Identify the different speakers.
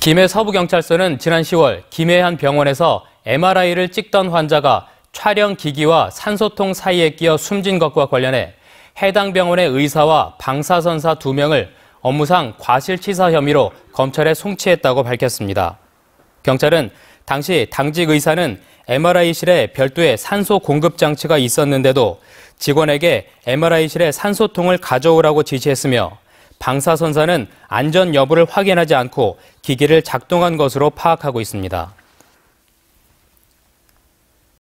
Speaker 1: 김해 서부경찰서는 지난 10월 김해 한 병원에서 MRI를 찍던 환자가 촬영 기기와 산소통 사이에 끼어 숨진 것과 관련해 해당 병원의 의사와 방사선사 2명을 업무상 과실치사 혐의로 검찰에 송치했다고 밝혔습니다. 경찰은 당시 당직 의사는 MRI실에 별도의 산소 공급 장치가 있었는데도 직원에게 MRI실에 산소통을 가져오라고 지시했으며 방사선사는 안전 여부를 확인하지 않고 기계를 작동한 것으로 파악하고 있습니다.